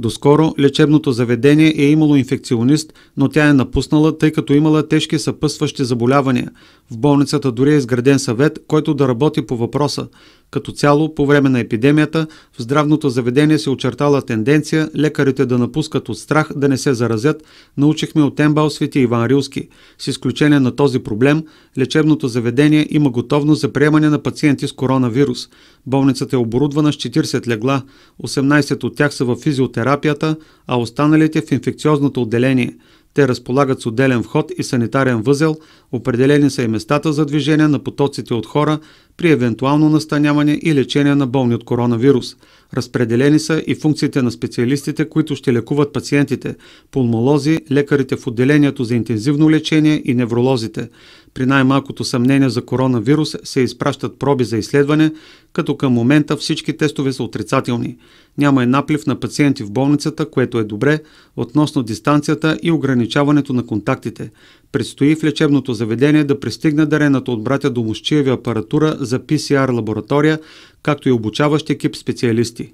Доскоро лечебното заведение е имало инфекционист, но тя е напуснала, тъй като имала тежки съпъсващи заболявания. В болницата дори е изграден съвет, който да работи по въпроса. Като цяло, по време на епидемията в здравното заведение се очертала тенденция лекарите да напускат от страх да не се заразят, научихме от Ембал Свети Иван Рилски. С изключение на този проблем, лечебното заведение има готовност за приемане на пациенти с коронавирус. Болницата е оборудвана с 40 легла, 18 от тях са в физиотерапията, а останалите в инфекциозното отделение. Те разполагат с отделен вход и санитарен възел, определени са и местата за движение на потоците от хора, при евентуално настаняване и лечение на болни от коронавирус. Разпределени са и функциите на специалистите, които ще лекуват пациентите – пулмолози, лекарите в отделението за интензивно лечение и невролозите. При най-малкото съмнение за коронавирус се изпращат проби за изследване, като към момента всички тестове са отрицателни. Няма и наплив на пациенти в болницата, което е добре, относно дистанцията и ограничаването на контактите. Предстои в лечебното заведение да пристигне дарената от братя Домощиеви апаратура за ПСР лаборатория, както и обучаващ екип специалисти.